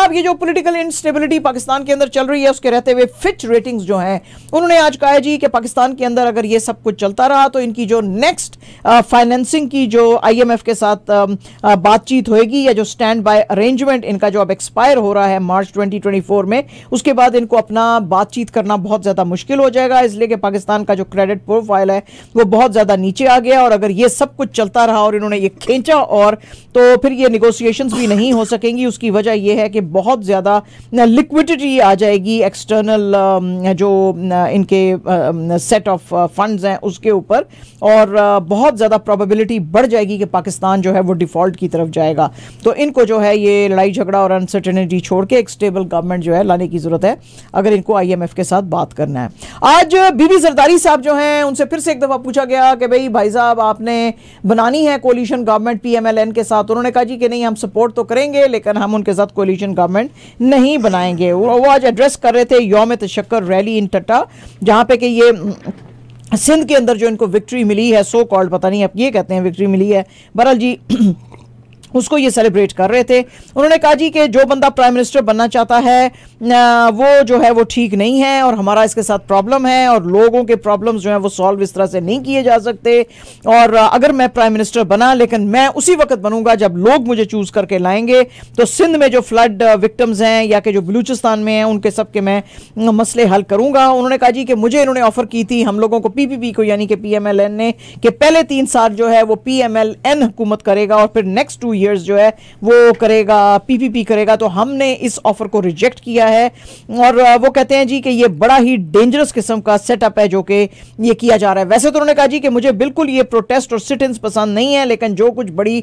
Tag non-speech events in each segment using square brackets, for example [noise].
जनाब ये जो पॉलिटिकल इनस्टेबिलिटी पाकिस्तान के अंदर चल रही है उसके रहते हुए फिच रेटिंग्स जो हैं उन्होंने आज कहा है जी कि पाकिस्तान के अंदर अगर ये सब कुछ चलता रहा तो इनकी जो नेक्स्ट फाइनेंसिंग की जो आईएमएफ के साथ बातचीत होएगी या जो स्टैंड बाय अरेंजमेंट इनका जो अब एक्सपायर हो रहा है मार्च ट्वेंटी में उसके बाद इनको अपना बातचीत करना बहुत ज़्यादा मुश्किल हो जाएगा इसलिए कि पाकिस्तान का जो क्रेडिट प्रोफाइल है वो बहुत ज़्यादा नीचे आ गया और अगर ये सब कुछ चलता रहा और इन्होंने ये खींचा और तो फिर ये निगोसिएशन भी नहीं हो सकेंगी उसकी वजह यह है कि बहुत ज़्यादा लिक्विडिटी आ जाएगी एक्सटर्नल um, जो इनके सेट ऑफ फंड्स हैं उसके ऊपर और uh, बहुत ज़्यादा प्रोबेबिलिटी बढ़ जाएगी कि पाकिस्तान जो है वो डिफ़ॉल्ट की तरफ जाएगा तो इनको जो है ये लड़ाई झगड़ा और अनसर्टेनिटी छोड़ के एक स्टेबल गवर्नमेंट जो है लाने की ज़रूरत है अगर इनको आईएमएफ के साथ बात करना है आज बीबी जरदारी साहब जो हैं उनसे फिर से एक दफ़ा पूछा गया कि भाई भाई साहब आपने बनानी है कोलिशन गवर्नमेंट पीएमएलएन के साथ उन्होंने कहा जी कि नहीं हम सपोर्ट तो करेंगे लेकिन हम उनके साथ कोलिशन गवर्नमेंट नहीं बनाएंगे वो आज एड्रेस कर रहे थे योम तशक्कर रैली इन टट्टा जहाँ पे कि ये सिंध के अंदर जो इनको विक्ट्री मिली है सो कॉल्ड पता नहीं अब ये कहते हैं विक्ट्री मिली है बहरल जी उसको ये सेलिब्रेट कर रहे थे उन्होंने कहा जी कि जो बंदा प्राइम मिनिस्टर बनना चाहता है वो जो है वो ठीक नहीं है और हमारा इसके साथ प्रॉब्लम है और लोगों के प्रॉब्लम्स जो हैं वो सॉल्व इस तरह से नहीं किए जा सकते और अगर मैं प्राइम मिनिस्टर बना लेकिन मैं उसी वक्त बनूंगा जब लोग मुझे चूज़ करके लाएंगे तो सिंध में जो फ्लड विक्टम्स हैं या कि जो बलूचिस्तान में हैं उनके सबके मैं मसले हल करूंगा उन्होंने कहा जी कि मुझे इन्होंने ऑफ़र की थी हम लोगों को पीपीपी को यानी कि पी ने कि पहले तीन साल जो है वो पीएमएलएन हुकूमत करेगा और फिर नेक्स्ट टू ईयर्स जो है वो करेगा पीपीपी करेगा तो हमने इस ऑफर को रिजेक्ट किया है और वो कहते हैं जी कि ये बड़ा ही डेंजरस किस्म का सेटअप है जो कि ये किया जा रहा है वैसे तो उन्होंने कहा जी कि मुझे बिल्कुल ये प्रोटेस्ट और सिटिंग पसंद नहीं है लेकिन जो कुछ बड़ी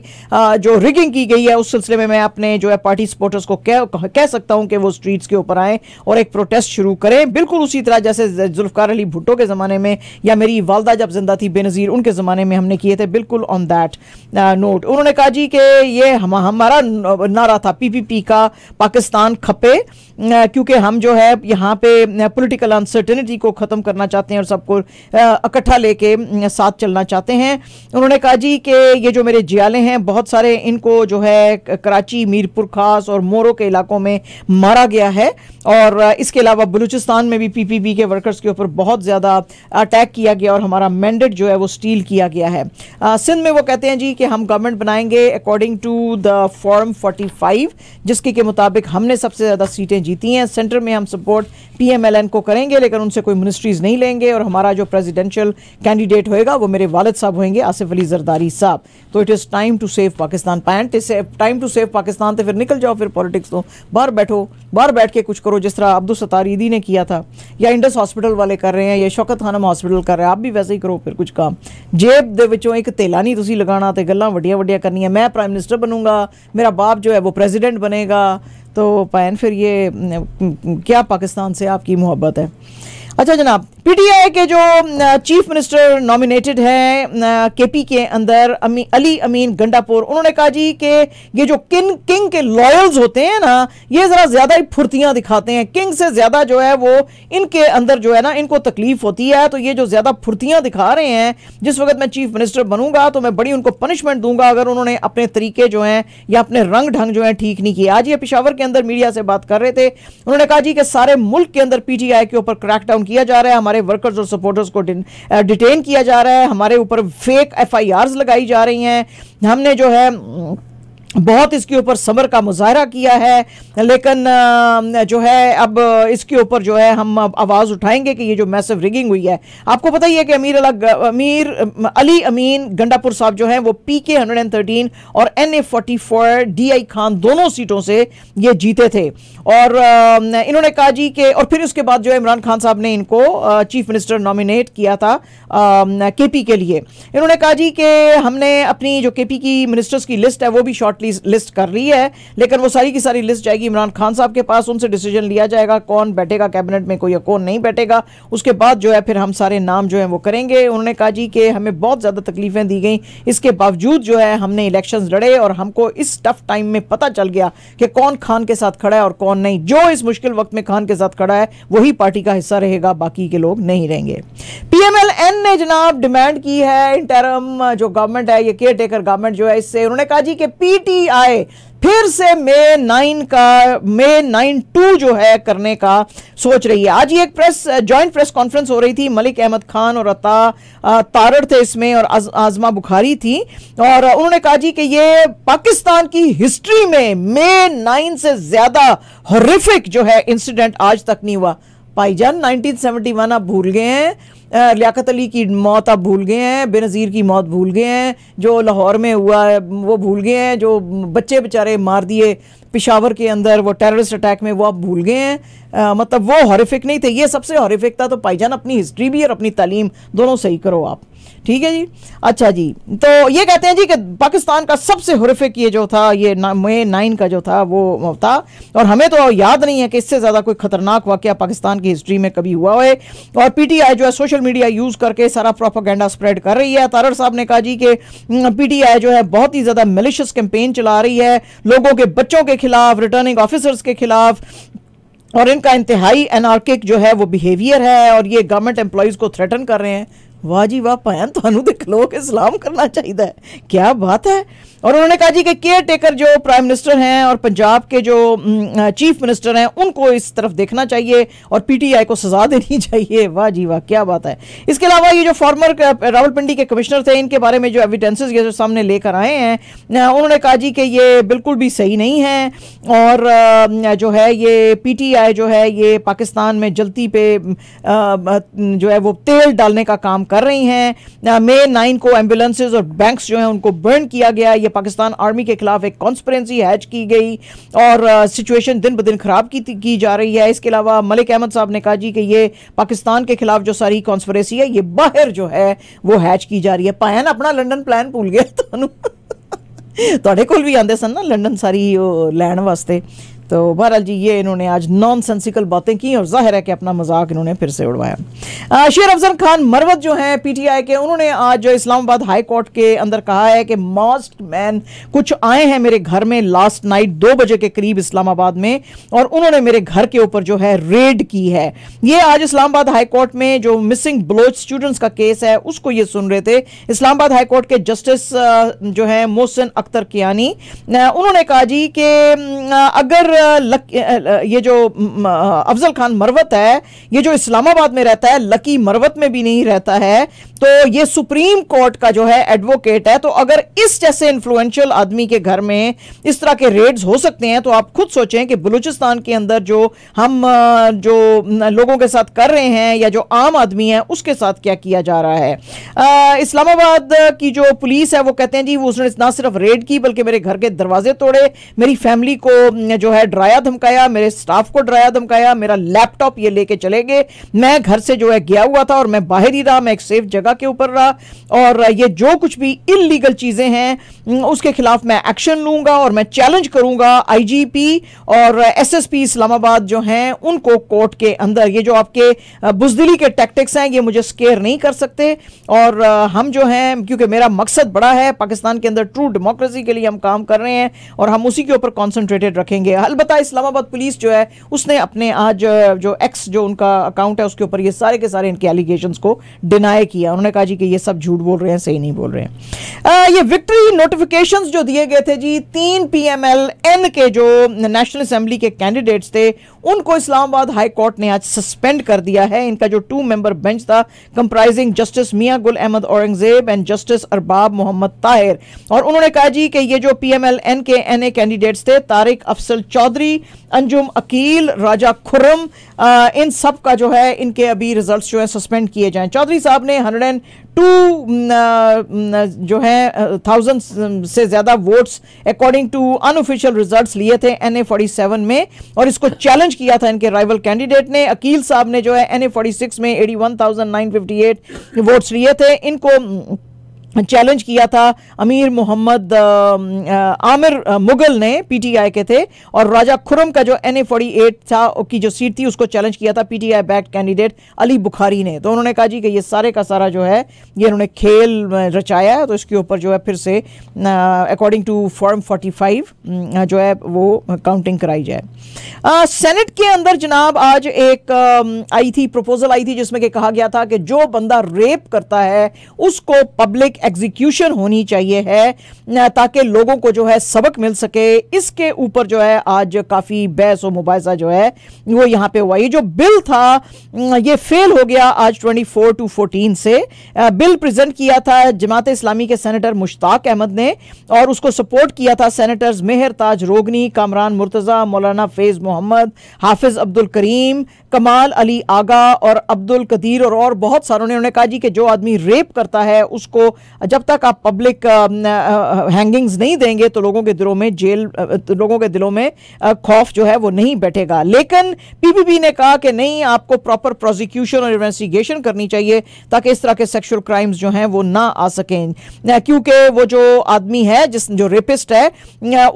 जो रिगिंग की गई है उस सिलसिले में मैं अपने जो है पार्टी सपोर्टर्स को कह, कह सकता हूं कि वो स्ट्रीट्स के ऊपर आएँ और एक प्रोटेस्ट शुरू करें बिल्कुल उसी तरह जैसे जुल्फकार अली भुट्टो के ज़माने में या मेरी वालदा जब जिंदा थी बेनज़ीर उनके ज़माने में हमने किए थे बिल्कुल ऑन दैट नोट उन्होंने कहा जी कि ये हम हमारा नारा था पीपीपी का पाकिस्तान खपे क्योंकि हम जो है यहाँ पे पॉलिटिकल अनसर्टेनिटी को ख़त्म करना चाहते हैं और सबको इकट्ठा लेके साथ चलना चाहते हैं उन्होंने कहा जी कि ये जो मेरे जियाले हैं बहुत सारे इनको जो है कराची मीरपुर खास और मोरो के इलाकों में मारा गया है और इसके अलावा बलूचिस्तान में भी पीपीपी के वर्कर्स के ऊपर बहुत ज़्यादा अटैक किया गया और हमारा मैंडेट जो है वो स्टील किया गया है सिंध में वो कहते हैं जी कि हम गवर्नमेंट बनाएंगे अकॉर्डिंग टू द फॉर्म 45 जिसके के मुताबिक हमने सबसे ज़्यादा सीटें जीती हैं सेंटर में हम सपोर्ट पीएमएलएन को करेंगे लेकिन उनसे कोई मिनिस्ट्रीज़ नहीं लेंगे और हमारा जो प्रेसिडेंशियल कैंडिडेट होएगा वो मेरे वालद साहब होंगे आसिफ अली जरदारी साहब तो it is time to save Pakistan पैंट टाइम टू सेव पाकिस्तान तो फिर निकल जाओ फिर पॉलिटिक्स तो बाहर बैठो बाहर बैठ के कुछ करो जिस तरह अब्दुल सतारीदी ने किया था या इंडस हॉस्पिटल वाले कर रहे हैं या शौकत खानम हॉस्पिटल कर रहे हैं आप भी वैसे ही करो फिर कुछ काम जेब के ਵਿੱਚੋਂ ਇੱਕ ਧੇਲਾ ਨਹੀਂ ਤੁਸੀਂ ਲਗਾਣਾ ਤੇ ਗੱਲਾਂ ਵੱਡੀਆਂ ਵੱਡੀਆਂ ਕਰਨੀਆਂ ਮੈਂ ਪ੍ਰਾਈਮ मिनिस्टर बनूंगा मेरा बाप जो है वो प्रेसिडेंट बनेगा तो पैन फिर ये क्या पाकिस्तान से आपकी मोहब्बत है अच्छा जनाब पीटीआई के जो चीफ मिनिस्टर नॉमिनेटेड हैं केपी के अंदर अमी, अली अमीन गंडापुर उन्होंने कहा जी कि ये जो किंग किंग के लॉयल्स होते हैं ना ये ज़रा ज़्यादा ही फुर्तियाँ दिखाते हैं किंग से ज़्यादा जो है वो इनके अंदर जो है ना इनको तकलीफ होती है तो ये जो ज़्यादा फुर्तियाँ दिखा रहे हैं जिस वक्त मैं चीफ मिनिस्टर बनूंगा तो मैं बड़ी उनको पनिशमेंट दूंगा अगर उन्होंने अपने तरीके जो हैं या अपने रंग ढंग जो है ठीक नहीं किए आज ये पिशावर के अंदर मीडिया से बात कर रहे थे उन्होंने कहा जी कि सारे मुल्क के अंदर पीटीआई के ऊपर क्रैकडाउन किया जा रहा है हमारे वर्कर्स और सपोर्टर्स को डिटेन किया जा रहा है हमारे ऊपर फेक एफ लगाई जा रही हैं हमने जो है बहुत इसके ऊपर सबर का मुजाहरा किया है लेकिन जो है अब इसके ऊपर जो है हम आवाज़ उठाएंगे कि ये जो मैसिव रिगिंग हुई है आपको पता ही है कि अमीर अला अमीर अली अमीन गंडापुर साहब जो हैं वो P K hundred and thirteen और N A forty four D I Khan दोनों सीटों से ये जीते थे और इन्होंने कहा जी के और फिर उसके बाद जो है इमरान खान साहब ने इनको चीफ मिनिस्टर नॉमिनेट किया था के पी के लिए इन्होंने कहा जी कि हमने अपनी जो के पी की मिनिस्टर्स की लिस्ट है वो भी शॉर्टली लिस्ट कर रही है लेकिन वो सारी की सारी लिस्ट जाएगी इमरान खान साहब के पास उनसे डिसीजन लिया जाएगा कौन बैठेगा कैबिनेट में कोई या कौन नहीं बैठेगा उसके बाद जो है फिर हम सारे नाम जो है वो करेंगे उन्होंने कहा जी कि हमें बहुत ज़्यादा तकलीफें दी गई इसके बावजूद जो है हमने इलेक्शन लड़े और हमको इस टफ टाइम में पता चल गया कि कौन खान के साथ खड़ा है और कौन नहीं जो इस मुश्किल वक्त में खान के साथ खड़ा है वही पार्टी का हिस्सा रहेगा बाकी के लोग नहीं रहेंगे पीएमएलएन ने जनाब डिमांड की है इंटरम जो गवर्नमेंट है ये केयर टेकर गवर्नमेंट जो है इससे उन्होंने कहा जी कि पी टी आए फिर से मे नाइन का मे नाइन टू जो है करने का सोच रही है आज ये एक प्रेस जॉइंट प्रेस कॉन्फ्रेंस हो रही थी मलिक अहमद खान और अता तारर थे इसमें और आज, आजमा बुखारी थी और उन्होंने कहा जी कि ये पाकिस्तान की हिस्ट्री में मे नाइन से ज़्यादा हॉरिफिक जो है इंसिडेंट आज तक नहीं हुआ भाईजान 1971 आप भूल गए हैं लियाकत अली की मौत आप भूल गए हैं बेनज़ीर की मौत भूल गए हैं जो लाहौर में हुआ है वो भूल गए हैं जो बच्चे बेचारे मार दिए पिशावर के अंदर वो टेररिस्ट अटैक में वो आप भूल गए हैं मतलब वो हॉरिफिक नहीं थे ये सबसे हॉरिफिक था तो पाईजान अपनी हिस्ट्री भी और अपनी तालीम दोनों सही करो आप ठीक है जी अच्छा जी तो ये कहते हैं जी कि पाकिस्तान का सबसे हरफिक ये जो था ये मे नाइन का जो था वो था और हमें तो याद नहीं है कि इससे ज़्यादा कोई ख़तरनाक वाक़ पाकिस्तान की हिस्ट्री में कभी हुआ है और पी जो है सोशल मीडिया यूज़ करके सारा प्रोपागेंडा स्प्रेड कर रही है तारर साहब ने कहा जी कि पी जो है बहुत ही ज़्यादा मिलिशियस कैंपेन चला रही है लोगों के बच्चों के खिलाफ रिटर्निंग ऑफिसर्स के खिलाफ और इनका इंतहाई एनआरकिक जो है वो बिहेवियर है और ये गवर्नमेंट एम्प्लॉयज़ को थ्रेटन कर रहे हैं ਵਾਹ ਜੀ ਵਾਹ ਭੈਣ ਤੁਹਾਨੂੰ ਤੇ ਖਲੋ ਕੇ ਸਲਾਮ ਕਰਨਾ ਚਾਹੀਦਾ ਹੈ ਕੀ ਬਾਤ ਹੈ और उन्होंने कहा जी कि केयर टेकर जो प्राइम मिनिस्टर हैं और पंजाब के जो चीफ मिनिस्टर हैं उनको इस तरफ देखना चाहिए और पीटीआई को सजा देनी [laughs] चाहिए वाह जी वाह क्या बात है इसके अलावा ये जो फॉर्मर रावलपिंडी के कमिश्नर थे इनके बारे में जो एविडेंसेस ये जो सामने लेकर आए हैं उन्होंने कहा जी कि ये बिल्कुल भी सही नहीं है और जो है ये पी जो है ये पाकिस्तान में जलती पे जो है वो तेल डालने का काम कर रही हैं मे नाइन को एम्बुलेंसेज और बैंक्स जो हैं उनको बर्न किया गया ये पाकिस्तान आर्मी के खिलाफ एक कॉन्स्परेंसी हैच की गई और सिचुएशन uh, दिन ब दिन ख़राब की की जा रही है इसके अलावा मलिक अहमद साहब ने कहा जी कि ये पाकिस्तान के खिलाफ जो सारी कॉन्स्परेंसी है ये बाहर जो है वो हैच की जा रही है भैन अपना लंडन प्लान भूल गया ਤੁਹਾਨੂੰ ਤੁਹਾਡੇ ਕੋਲ ਵੀ ਆਉਂਦੇ ਸਨ ਨਾ ਲੰਡਨ ਸਾਰੀ ਲੈਣ तो बहरहाल जी ये इन्होंने आज नॉन सेंसिकल बातें की और जाहिर है कि अपना मजाक इन्होंने फिर से उड़वाया शेर अफजल खान मरवत जो हैं पीटीआई के उन्होंने आज जो इस्लामाबाद हाई कोर्ट के अंदर कहा है कि मास्क मैन कुछ आए हैं मेरे घर में लास्ट नाइट दो बजे के करीब इस्लामाबाद में और उन्होंने मेरे घर के ऊपर जो है रेड की है ये आज इस्लामाबाद हाईकोर्ट में जो मिसिंग ब्लोच स्टूडेंट्स का केस है उसको ये सुन रहे थे इस्लामाबाद हाईकोर्ट के जस्टिस जो है मोहसिन अख्तर कियानी उन्होंने कहा जी कि अगर लक ये जो अफजल खान मरवत है ये जो इस्लामाबाद में रहता है लकी मरवत में भी नहीं रहता है तो ये सुप्रीम कोर्ट का जो है एडवोकेट है तो अगर इस जैसे इन्फ्लुएंशियल आदमी के घर में इस तरह के रेड्स हो सकते हैं तो आप खुद सोचें कि बलूचिस्तान के अंदर जो हम जो लोगों के साथ कर रहे हैं या जो आम आदमी है उसके साथ क्या किया जा रहा है इस्लामाबाद की जो पुलिस है वो कहते हैं जी वो उसने ना सिर्फ रेड की बल्कि मेरे घर के दरवाजे तोड़े मेरी फैमिली को जो है डराया धमकाया मेरे स्टाफ को डराया धमकाया मेरा लैपटॉप ये लेके चले गए मैं घर से जो है गया हुआ था और मैं बाहर ही रहा मैं एक सेफ जगह के ऊपर रहा और ये जो कुछ भी इलीगल चीज़ें हैं उसके खिलाफ मैं एक्शन लूंगा और मैं चैलेंज करूंगा आईजीपी और एसएसपी इस्लामाबाद जो हैं उनको कोर्ट के अंदर ये जो आपके बुजदिली के टैक्टिक्स हैं ये मुझे स्केयर नहीं कर सकते और हम जो हैं क्योंकि मेरा मकसद बड़ा है पाकिस्तान के अंदर ट्रू डेमोक्रेसी के लिए हम काम कर रहे हैं और हम उसी के ऊपर कॉन्सेंट्रेटेड रखेंगे अलबत् इस्लामाबाद पुलिस जो है उसने अपने आज जो एक्स जो उनका अकाउंट है उसके ऊपर ये सारे के सारे इनके एलिगेशन को डिनाई किया उन्होंने कहा जी कि ये सब झूठ बोल रहे हैं सही नहीं बोल रहे हैं आ, ये विक्ट्री नोटिफिकेशन जो दिए गए थे जी तीन पी एम एल एन के जो नेशनल असेंबली के कैंडिडेट्स थे उनको इस्लामाबाद हाई कोर्ट ने आज सस्पेंड कर दिया है इनका जो टू मेंबर बेंच था comprising justice Mian Gul Ahmad Aurangzeb and justice Arbab Mohammad Tahir और उन्होंने कहा जी कि ये जो पी के एन कैंडिडेट्स थे तारिक अफसल चौधरी चौधरी अंजुम अकील राजा खुर्रम इन सब का जो है इनके अभी रिजल्ट्स जो है सस्पेंड किए जाएं चौधरी साहब ने हंड्रेड एंड टू जो है थाउजेंड से ज़्यादा votes according to unofficial results लिए थे एन ए फोर्टी सेवन में और इसको चैलेंज किया था इनके राइवल कैंडिडेट ने अकील साहब ने जो है एन ए फोर्टी सिक्स में eighty one thousand nine fifty eight votes लिए थे इनको चैलेंज किया था अमीर मोहम्मद आमिर मुगल ने पीटीआई के थे और राजा खुरम का जो एन ए फोर्टी एट था की जो सीट थी उसको चैलेंज किया था PTI back candidate Ali Bukhari ने तो उन्होंने कहा जी कि ये सारे का सारा जो है ये उन्होंने खेल रचाया है तो इसके ऊपर जो है फिर से according to form forty five जो है वो काउंटिंग कराई जाए सेनेट के अंदर जनाब आज एक आई थी प्रपोजल आई थी जिसमें कि कहा गया था कि जो बंदा रेप करता है उसको पब्लिक एग्जीक्यूशन होनी चाहिए है ताकि लोगों को जो है सबक मिल सके इसके ऊपर जो है आज काफ़ी बहस और मुबासा जो है वो यहाँ पे हुआ ये जो बिल था ये फेल हो गया आज 24 टू 14 से बिल प्रेजेंट किया था जमात इस्लामी के सेनेटर मुश्ताक अहमद ने और उसको सपोर्ट किया था सेनेटर्स मेहर ताज रोगनी कामरान मुर्तज़ा मौलाना फेज मोहम्मद हाफिज़ अब्दुल करीम कमाल अली आगा और अब्दुल कदीर और, और बहुत सारों ने उन्होंने कहा जी कि जो आदमी रेप करता है उसको जब तक आप पब्लिक हैंगिंग्स नहीं देंगे तो लोगों के दिलों में जेल तो लोगों के दिलों में खौफ जो है वो नहीं बैठेगा लेकिन पीपीपी ने कहा कि नहीं आपको प्रॉपर प्रोसिक्यूशन और इन्वेस्टिगेशन करनी चाहिए ताकि इस तरह के सेक्शुअल क्राइम्स जो हैं वो ना आ सकें क्योंकि वो जो आदमी है जिस जो रेपिस्ट है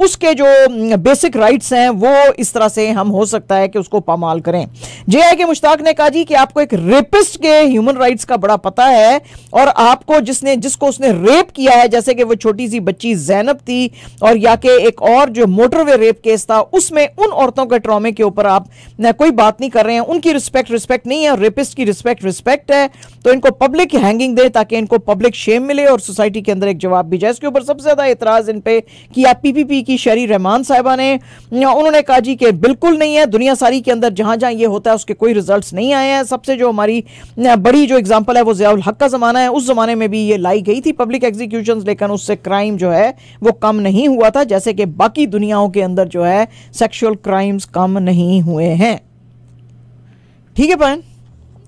उसके जो बेसिक राइट्स हैं वो इस तरह से हम हो सकता है कि उसको पामाल करें जे आई के मुश्ताक ने कहा जी कि आपको एक रेपिस्ट के ह्यूमन राइट्स का बड़ा पता है और आपको जिसने जिसको उसने रेप किया है जैसे कि वो छोटी सी बच्ची जैनब थी और या कि एक और जो मोटरवे रेप केस था उसमें उन औरतों के ट्रामे के ऊपर आप कोई बात नहीं कर रहे हैं उनकी रिस्पेक्ट रिस्पेक्ट नहीं है रेपिस्ट की रिस्पेक्ट रिस्पेक्ट है तो इनको पब्लिक हैंगिंग दे ताकि इनको पब्लिक शेम मिले और सोसाइटी के अंदर एक जवाब भी जाए इसके ऊपर सबसे ज़्यादा एतराज़ इन पर किया पी की शरी रहमान साहबा ने उन्होंने कहा जी कि बिल्कुल नहीं है दुनिया सारी के अंदर जहां जहां ये होता है उसके कोई रिजल्ट नहीं आए हैं सबसे जो हमारी बड़ी जो एग्जाम्पल है वो जयाल हक का ज़माना है उस ज़माने में भी ये लाई गई नहीं थी पब्लिक एग्जीक्यूशन लेकिन उससे क्राइम जो है वो कम नहीं हुआ था जैसे कि बाकी दुनियाओं के अंदर जो है सेक्शुअल क्राइम्स कम नहीं हुए हैं ठीक है पर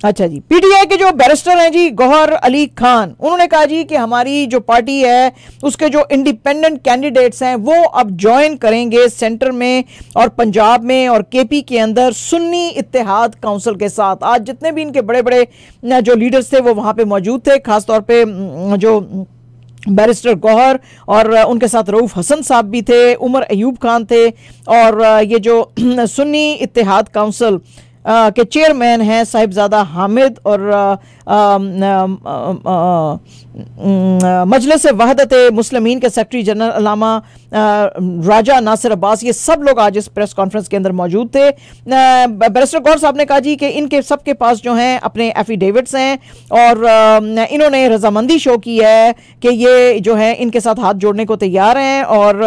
अच्छा जी पीटीआई के जो बैरिस्टर हैं जी गौहर अली खान उन्होंने कहा जी कि हमारी जो पार्टी है उसके जो इंडिपेंडेंट कैंडिडेट्स हैं वो अब ज्वाइन करेंगे सेंटर में और पंजाब में और केपी के अंदर सुन्नी इतिहाद काउंसिल के साथ आज जितने भी इनके बड़े बड़े जो लीडर्स थे वो वहाँ पे मौजूद थे खासतौर पर जो बैरिस्टर गौहर और उनके साथ रऊफ़ हसन साहब भी थे उमर अयूब खान थे और ये जो सुन्नी इतिहाद काउंसिल के चेयरमैन हैं साहिबजादा हामिद और मजलस वहदत मुस्लिम के सेक्रेटरी जनरल अलामा राजा नासिर अब्बास ये सब लोग आज इस प्रेस कॉन्फ्रेंस के अंदर मौजूद थे बैरिस्टर गौर साहब ने कहा जी कि इनके सबके पास जो हैं अपने एफिडेविट्स हैं और इन्होंने रजामंदी शो की है कि ये जो है इनके साथ हाथ जोड़ने को तैयार हैं और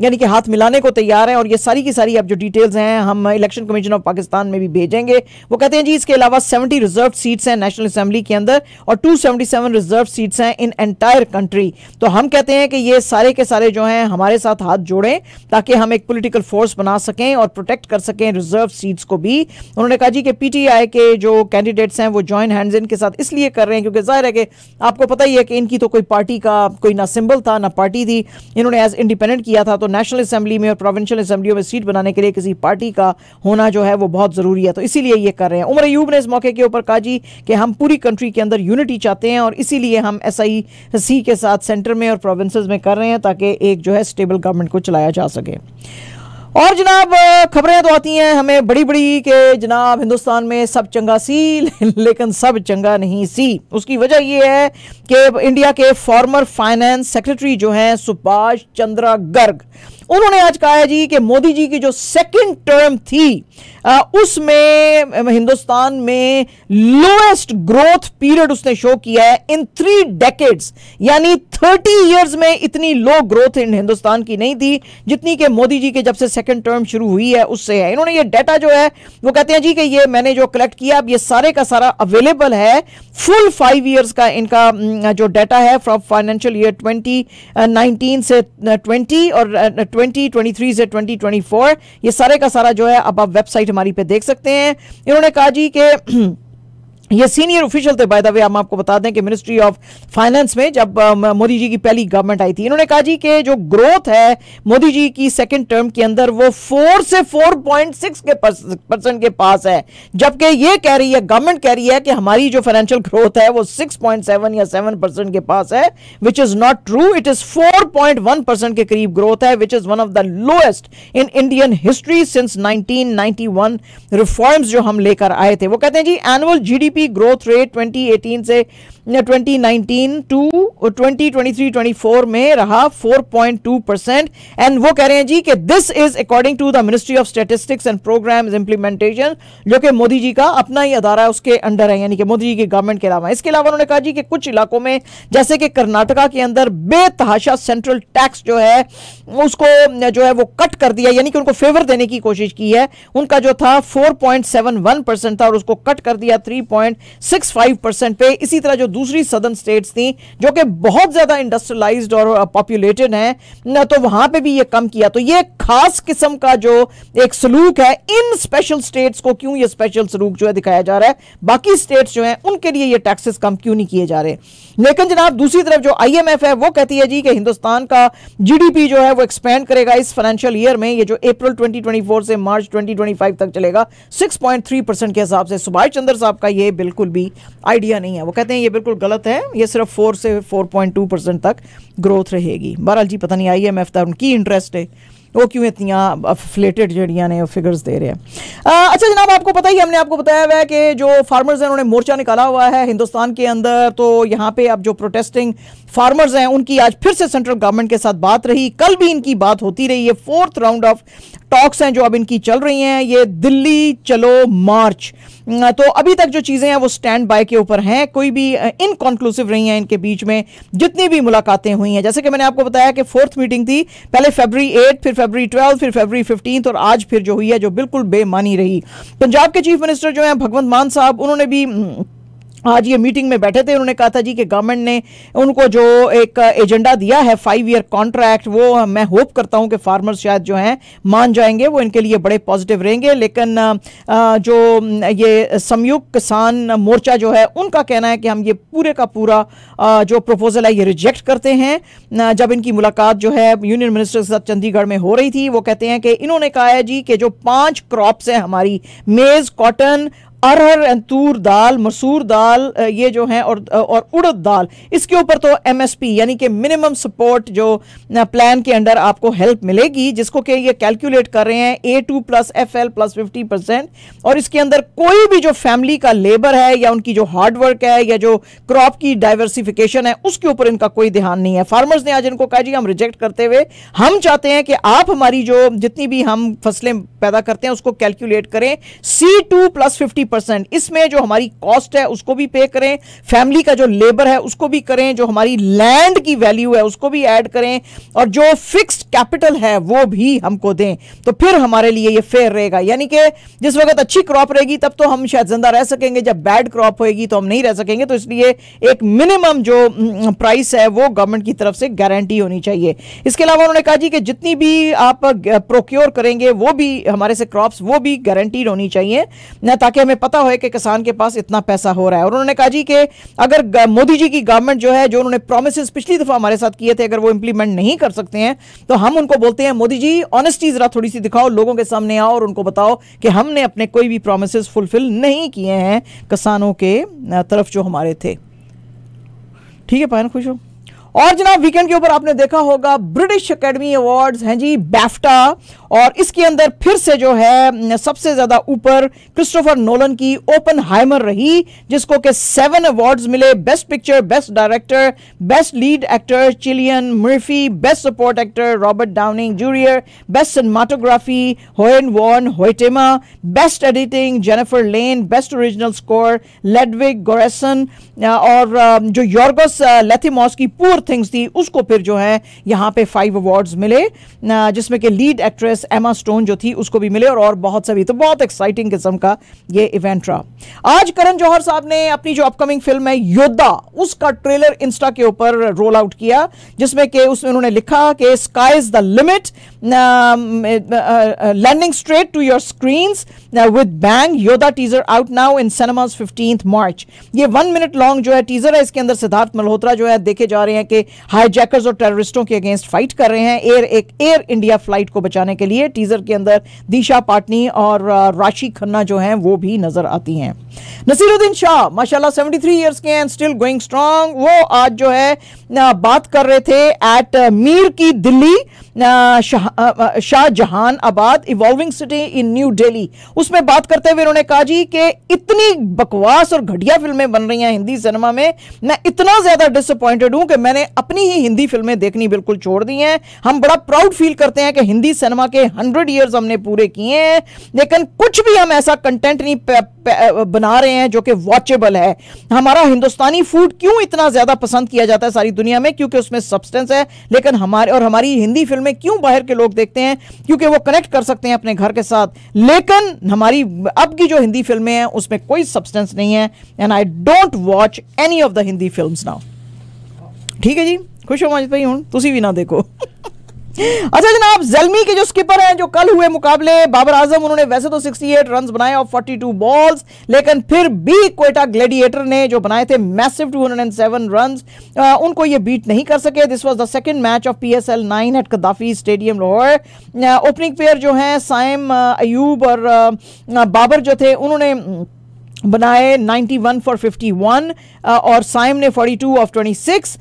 यानी कि हाथ मिलाने को तैयार हैं और ये सारी की सारी अब जो डिटेल्स हैं हम इलेक्शन कमीशन ऑफ पाकिस्तान में भी भेज भेजेंगे वो कहते हैं जी इसके अलावा 70 रिजर्व सीट्स हैं नेशनल असेंबली के अंदर और टू रिजर्व सीट्स हैं इन एंटायर कंट्री तो हम कहते हैं कि ये सारे के सारे जो हैं हमारे साथ हाथ जोड़ें ताकि हम एक पोलिटिकल फोर्स बना सकें और प्रोटेक्ट कर सकें रिजर्व सीट्स को भी उन्होंने कहा जी कि पी के जो कैंडिडेट्स हैं वो ज्वाइन हैंड्स इनके साथ इसलिए कर रहे हैं क्योंकि जाहिर है कि आपको पता ही है कि इनकी तो कोई पार्टी का कोई ना सिंबल था ना पार्टी थी इन्होंने एज इंडिपेंडेंट किया था तो नेशनल असेंबली में और प्रोविंशियल असेंबलियों में सीट बनाने के लिए किसी पार्टी का होना जो है वो बहुत ज़रूरी है तो इसीलिए ये कर रहे हैं उमर यूब ने इस मौके के ऊपर कहा जी कि हम पूरी कंट्री के अंदर यूनिटी चाहते हैं और इसीलिए हम एस आई सी के साथ सेंटर में और प्रोविंस में कर रहे हैं ताकि एक जो है स्टेबल गवर्नमेंट को चलाया जा सके और जनाब खबरें तो आती हैं हमें बड़ी बड़ी के जनाब हिंदुस्तान में सब चंगा सी [laughs] लेकिन सब चंगा नहीं सी उसकी वजह यह है कि इंडिया के फॉर्मर फाइनेंस सेक्रेटरी जो हैं सुभाष चंद्रा गर्ग उन्होंने आज कहा है जी कि मोदी जी की जो सेकंड टर्म थी उसमें हिंदुस्तान में लोएस्ट ग्रोथ पीरियड उसने शो किया है इन थ्री डेकेड्स यानी थर्टी इयर्स में इतनी लो ग्रोथ हिंदुस्तान की नहीं थी जितनी कि मोदी जी के जब से सेकंड टर्म शुरू हुई है उससे है इन्होंने ये डाटा जो है वो कहते हैं जी कि ये मैंने जो कलेक्ट किया अब ये सारे का सारा अवेलेबल है फुल फाइव ईयर्स का इनका जो डाटा है फ्रॉम फाइनेंशियल ईयर ट्वेंटी से ट्वेंटी और 2023 से 2024 ये सारे का सारा जो है अब आप वेबसाइट हमारी पे देख सकते हैं इन्होंने कहा जी के [clears throat] ये सीनियर ऑफिशियल थे बाय द वे हम आपको बता दें कि मिनिस्ट्री ऑफ फाइनेंस में जब मोदी जी की पहली गवर्नमेंट आई थी इन्होंने कहा जी कि जो ग्रोथ है मोदी जी की सेकंड टर्म के अंदर वो फोर से फोर पॉइंट सिक्स के परसेंट के पास है जबकि ये कह रही है गवर्नमेंट कह रही है कि हमारी जो फाइनेंशियल ग्रोथ है वो सिक्स पॉइंट सेवन या सेवन परसेंट के पास है which is not true it is four point one percent के करीब ग्रोथ है which is one of the lowest in Indian history since nineteen ninety one reforms जो हम लेकर आए थे वो कहते हैं जी annual G GDP growth rate 2018 से 2019 टू ट्वेंटी 24 में रहा 4.2 परसेंट एंड वो कह रहे हैं जी कि this is according to the ministry of statistics and programme implementation जो कि मोदी जी का अपना ही अदारा है उसके अंडर है यानी कि मोदी जी की गवर्नमेंट के अलावा इसके अलावा उन्होंने कहा जी कि कुछ इलाकों में जैसे कि कर्नाटका के अंदर बेतहाशा सेंट्रल टैक्स जो है उसको जो है वो कट कर दिया यानी कि उनको फेवर देने की कोशिश की है उनका जो था 4.71 परसेंट था और उसको कट कर दिया 3.65 परसेंट पे इसी तरह जो दूसरी सदर्न स्टेट्स थी जो कि बहुत ज़्यादा इंडस्ट्रियलाइज्ड और पॉपुलेटेड हैं तो वहां पे भी ये कम किया तो ये खास किस्म का जो एक सलूक है इन स्पेशल स्टेट्स को क्यों ये स्पेशल सलूक जो है दिखाया जा रहा है बाकी स्टेट्स जो हैं उनके लिए ये टैक्सेस कम क्यों नहीं किए जा रहे लेकिन जनाब दूसरी तरफ जो आईएमएफ है वो कहती है जी कि हिंदुस्तान का जीडीपी जो है वो एक्सपेंड करेगा इस फाइनेंशियल ईयर में ये जो अप्रैल 2024 से मार्च 2025 तक चलेगा 6.3 परसेंट के हिसाब से सुभाष चंद्र साहब का ये बिल्कुल भी आइडिया नहीं है वो कहते हैं ये बिल्कुल गलत है ये सिर्फ फोर से फोर पॉइंट टू परसेंट तक ग्रोथ रहेगी बहरहाल जी पता नहीं आई एम एफ तक उनकी इंटरेस्ट है वो क्यों इतनी फ्लेटेड जड़ियाँ ने फिगर्स दे रहे हैं अच्छा जनाब आपको पता ही हमने आपको बताया हुआ है कि जो फार्मर्स हैं उन्होंने मोर्चा निकाला हुआ है हिंदुस्तान के अंदर तो यहाँ पे अब जो प्रोटेस्टिंग फार्मर्स हैं उनकी आज फिर से सेंट्रल गवर्नमेंट के साथ बात रही कल भी इनकी बात होती रही है फोर्थ राउंड ऑफ टॉक्स हैं जो अब इनकी चल रही हैं ये दिल्ली चलो मार्च तो अभी तक जो चीज़ें हैं वो स्टैंड बाय के ऊपर हैं कोई भी इनकॉन्क्लूसिव रही हैं इनके बीच में जितनी भी मुलाकातें हुई हैं जैसे कि मैंने आपको बताया कि फोर्थ मीटिंग थी पहले फेबरी एट फिर फेबरी ट्वेल्थ फिर फेबरी फिफ्टींथ और आज फिर जो हुई है जो बिल्कुल बेमानी रही पंजाब के चीफ मिनिस्टर जो हैं भगवंत मान साहब उन्होंने भी आज ये मीटिंग में बैठे थे उन्होंने कहा था जी कि गवर्नमेंट ने उनको जो एक एजेंडा दिया है फाइव ईयर कॉन्ट्रैक्ट वो मैं होप करता हूं कि फार्मर्स शायद जो हैं मान जाएंगे वो इनके लिए बड़े पॉजिटिव रहेंगे लेकिन जो ये संयुक्त किसान मोर्चा जो है उनका कहना है कि हम ये पूरे का पूरा जो प्रपोजल है ये रिजेक्ट करते हैं जब इनकी मुलाकात जो है यूनियन मिनिस्टर के साथ चंडीगढ़ में हो रही थी वो कहते हैं कि इन्होंने कहा है जी कि जो पाँच क्रॉप्स हैं हमारी मेज़ कॉटन अरहर अंतूर दाल मसूर दाल ये जो हैं और और उड़द दाल इसके ऊपर तो एमएसपी यानी कि मिनिमम सपोर्ट जो प्लान के अंडर आपको हेल्प मिलेगी जिसको कि ये कैलकुलेट कर रहे हैं A two plus F L plus fifty percent और इसके अंदर कोई भी जो फैमिली का लेबर है या उनकी जो हार्डवर्क है या जो क्रॉप की डाइवर्सिफिकेशन है उसके ऊपर इनका कोई ध्यान नहीं है फार्मर्स ने आज इनको कहा जी हम रिजेक्ट करते हुए हम चाहते हैं कि आप हमारी जो जितनी भी हम फसलें पैदा करते हैं उसको कैलकुलेट करें C two plus fifty percent इसमें जो हमारी कॉस्ट है उसको भी पे करें फैमिली का जो लेबर है उसको भी करें जो हमारी लैंड की वैल्यू है उसको भी ऐड करें और जो फिक्स कैपिटल है वो भी हमको दें तो फिर हमारे लिए ये फेयर रहेगा यानी कि जिस वक्त अच्छी क्रॉप रहेगी तब तो हम शायद जिंदा रह सकेंगे जब बैड क्रॉप होगी तो हम नहीं रह सकेंगे तो इसलिए एक मिनिमम जो प्राइस है वो गवर्नमेंट की तरफ से गारंटी होनी चाहिए इसके अलावा उन्होंने कहा जी कि जितनी भी आप प्रोक्योर करेंगे वो भी हमारे से क्रॉप्स वो भी गारंटीड होनी चाहिए ताकि हमें पता हो कि किसान के पास इतना पैसा हो रहा है और उन्होंने कहा जी कि अगर मोदी जी की गवर्नमेंट जो है जो उन्होंने प्रोमिस पिछली दफ़ा हमारे साथ किए थे अगर वो इंप्लीमेंट नहीं कर सकते हैं तो हम उनको बोलते हैं मोदी जी ऑनेस्टी ज़रा थोड़ी सी दिखाओ लोगों के सामने आओ और उनको बताओ कि हमने अपने कोई भी प्रोमिस फुलफिल नहीं किए हैं किसानों के तरफ जो हमारे थे ठीक है पायन खुश हो और जनाब वीकेंड के ऊपर आपने देखा होगा ब्रिटिश एकेडमी अवार्ड्स हैं जी बैफ्टा और इसके अंदर फिर से जो है सबसे ज्यादा ऊपर क्रिस्टोफर नोलन की ओपन हाइमर रही जिसको के सेवन अवार्ड्स मिले best picture best director best lead actor Cillian Murphy best support actor Robert Downey junior best cinematography Hoyte van Hoytema best editing Jennifer Lame best original score Ludwig Goransson और um, जो यॉर्गोस लेथीमॉस की पूर्व things थी उसको फिर जो है यहाँ पे फाइव अवार्ड्स मिले जिसमें कि लीड एक्ट्रेस एमा स्टोन जो थी उसको भी मिले और, और बहुत सभी तो बहुत एक्साइटिंग किस्म का ये इवेंट रहा आज करण जौहर साहब ने अपनी जो अपकमिंग फिल्म है योद्धा उसका ट्रेलर इंस्टा के ऊपर रोल आउट किया जिसमें कि उसमें उन्होंने लिखा कि sky is the limit Um, uh, uh, uh, lending straight to your screens with bang Yodha teaser out now in cinemas fifteen March ये वन मिनट लॉन्ग जो है टीजर है इसके अंदर सिद्धार्थ मल्होत्रा जो है देखे जा रहे हैं कि हाईजैकर्स और टेररिस्टों के अगेंस्ट फाइट कर रहे हैं एयर एक एयर इंडिया फ्लाइट को बचाने के लिए टीजर के अंदर दिशा पाटनी और राशि खन्ना जो हैं वो भी नजर आती हैं नसीरुद्दीन शाह माशाल्लाह 73 थ्री ईयर्स के एंड स्टिल गोइंग स्ट्रांग वो आज जो है बात कर रहे थे एट मीर की Delhi Shahjahan Jahanabad evolving city in New Delhi उसमें बात करते हुए उन्होंने कहा जी कि इतनी बकवास और घटिया फिल्में बन रही हैं हिंदी सिनेमा में मैं इतना ज्यादा डिसअपॉइंटेड हूं कि मैंने अपनी ही हिंदी फिल्में देखनी बिल्कुल छोड़ दी हैं हम बड़ा प्राउड फील करते हैं कि हिंदी सिनेमा के हंड्रेड ईयर्स हमने पूरे किए हैं लेकिन कुछ भी हम ऐसा कंटेंट नहीं बना बना रहे हैं जो कि वॉचेबल है हमारा हिंदुस्तानी फूड क्यों इतना ज्यादा पसंद किया जाता है सारी दुनिया में क्योंकि उसमें सब्सटेंस है लेकिन हमारे और हमारी हिंदी फिल्में क्यों बाहर के लोग देखते हैं क्योंकि वो कनेक्ट कर सकते हैं अपने घर के साथ लेकिन हमारी अब की जो हिंदी फिल्में हैं उसमें कोई सब्सटेंस नहीं है and I don't watch any of the Hindi film now ठीक है जी खुश हो माजिद भाई हूँ तुम भी ना देखो [laughs] अच्छा जनाब जलमी के जो स्किपर हैं जो कल हुए मुकाबले बाबर आजम उन्होंने वैसे तो 68 रन बनाए और 42 बॉल्स लेकिन फिर भी कोयटा ग्लेडिएटर ने जो बनाए थे मैसिव 207 रन्स उनको ये बीट नहीं कर सके this was the second match of PSL 9 at Gaddafi stadium Lahore opening player जो हैं साइम अयूब और बाबर जो थे उन्होंने बनाए 91 फॉर 51 और साइम ने 42 ऑफ 26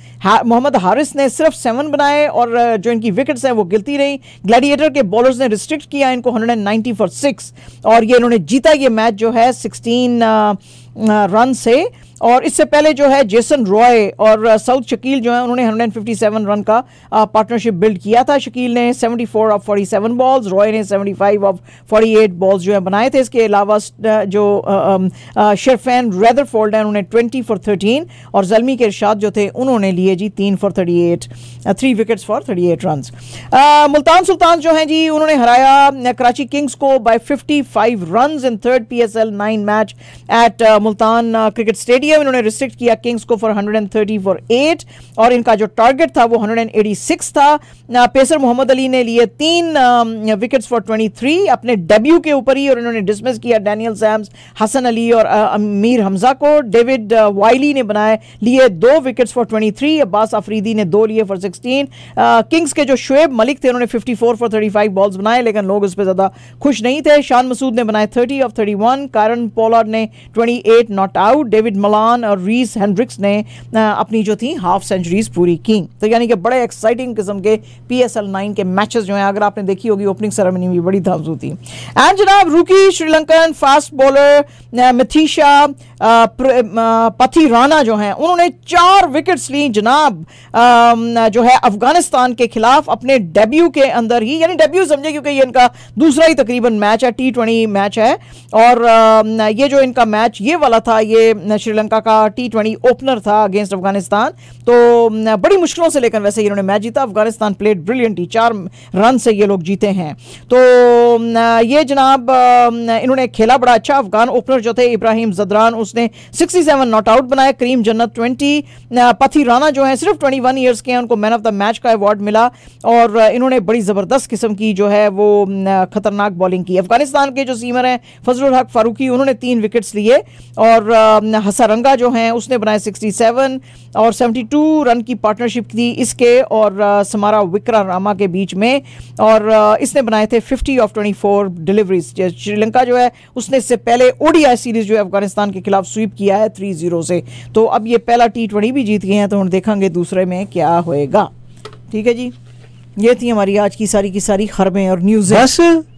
मोहम्मद हारिस ने सिर्फ सेवन बनाए और uh, जो इनकी विकेट्स हैं वो गिरती रही ग्लैडिएटर के बॉलर्स ने रिस्ट्रिक्ट किया इनको 190 फॉर सिक्स और ये इन्होंने जीता ये मैच जो है 16 रन uh, uh, से और इससे पहले जो है जेसन रॉय और साउथ शकील जो है उन्होंने 157 रन का पार्टनरशिप बिल्ड किया था शकील ने 74 ऑफ 47 बॉल्स रॉय ने 75 ऑफ 48 बॉल्स जो है बनाए थे इसके अलावा जो शरफैन रेदर फोल्ड है उन्होंने 20 फॉर 13 और जलमी के इर्शाद जो थे उन्होंने लिए जी तीन for thirty eight three wickets for thirty eight run Multan Sultan जो हैं जी उन्होंने हराया कराची किंग्स को by fifty five run in third P S L nine match at Multan cricket stadium है इन्होंने रिस्ट्रिक्ट किया किंग्स को for hundred and thirty for eight और इनका जो टारगेट था वो हंड्रेड एंड एटी सिक्स था पेसर मोहम्मद अली ने लिए तीन विकेट्स फॉर ट्वेंटी थ्री अपने डेब्यू के ऊपर ही और इन्होंने डिसमिस किया डैनियल सैम्स हसन अली और अमीर हमजा को डेविड वाइली ने बनाए लिए दो wickets for twenty three Abbas Afridi ने दो लिए फॉर सिक्सटीन किंग्स के जो शुएब मलिक थे उन्होंने fifty four for thirty five balls बनाए लेकिन लोग उस पर ज़्यादा खुश नहीं थे शान मसूद ने बनाए thirty off thirty one Kieron Pollard ने twenty eight not out David मल मलान और रीस हैंड्रिक्स ने अपनी जो थी हाफ सेंचुरीज पूरी की तो यानी कि बड़े एक्साइटिंग किस्म के पी एस एल नाइन के मैचेस जो हैं अगर आपने देखी होगी ओपनिंग सेरेमनी भी बड़ी धामसू थी एंड जनाब rookie Sri Lankan fast bowler Matheesha Pathirana जो हैं उन्होंने चार विकेट्स ली जनाब जो है अफगानिस्तान के खिलाफ अपने डेब्यू के अंदर ही यानी डेब्यू समझे क्योंकि ये इनका दूसरा ही तकरीबन मैच है टी ट्वेंटी मैच है और ये जो इनका मैच ये वाला था ये श्रीलंका श्रीलंका का टी ट्वेंटी ओपनर था अगेंस्ट अफगानिस्तान तो बड़ी मुश्किलों से लेकर वैसे इन्होंने मैच जीता अफगानिस्तान प्लेड ब्रिलियंटली चार रन से ये लोग जीते हैं तो ये जनाब इन्होंने खेला बड़ा अच्छा अफगान ओपनर जो थे इब्राहिम जदरान उसने 67 नॉट आउट बनाया करीम जन्नत 20 पथी राना जो है सिर्फ 21 ईयर्स के हैं उनको मैन ऑफ द मैच का अवार्ड मिला और इन्होंने बड़ी ज़बरदस्त किस्म की जो है वो ख़तरनाक बॉलिंग की अफगानिस्तान के जो सीमर हैं फजल हक फारूकी उन्होंने तीन विकेट्स लिए और हसर चौरंगा जो हैं उसने बनाए 67 और 72 रन की पार्टनरशिप थी इसके और समारा रामा के बीच में और इसने बनाए थे 50 ऑफ 24 डिलीवरीज श्रीलंका जो है उसने इससे पहले ओडीआई सीरीज जो है अफगानिस्तान के खिलाफ स्वीप किया है थ्री जीरो से तो अब ये पहला टी भी जीत गए हैं तो हम देखेंगे दूसरे में क्या होएगा ठीक है जी ये थी हमारी आज की सारी की सारी खरबें और न्यूज़ बस